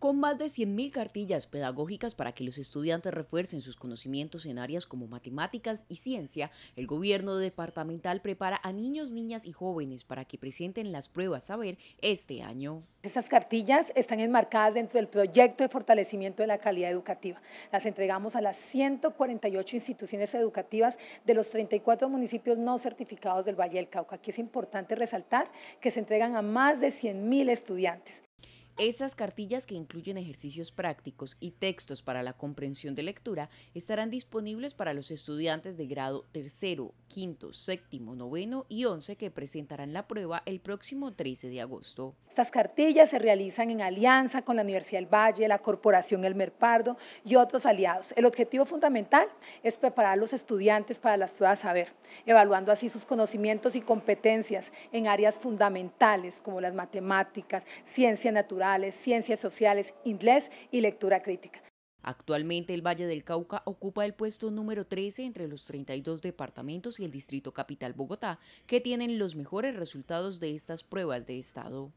con más de 100.000 cartillas pedagógicas para que los estudiantes refuercen sus conocimientos en áreas como matemáticas y ciencia, el gobierno departamental prepara a niños, niñas y jóvenes para que presenten las pruebas a Saber este año. Esas cartillas están enmarcadas dentro del proyecto de fortalecimiento de la calidad educativa. Las entregamos a las 148 instituciones educativas de los 34 municipios no certificados del Valle del Cauca. Aquí es importante resaltar que se entregan a más de 100.000 estudiantes. Esas cartillas que incluyen ejercicios prácticos y textos para la comprensión de lectura estarán disponibles para los estudiantes de grado tercero, quinto, séptimo, noveno y once que presentarán la prueba el próximo 13 de agosto. Estas cartillas se realizan en alianza con la Universidad del Valle, la Corporación El Merpardo y otros aliados. El objetivo fundamental es preparar a los estudiantes para las pruebas saber, evaluando así sus conocimientos y competencias en áreas fundamentales como las matemáticas, ciencia natural, ciencias sociales, inglés y lectura crítica. Actualmente el Valle del Cauca ocupa el puesto número 13 entre los 32 departamentos y el Distrito Capital Bogotá, que tienen los mejores resultados de estas pruebas de Estado.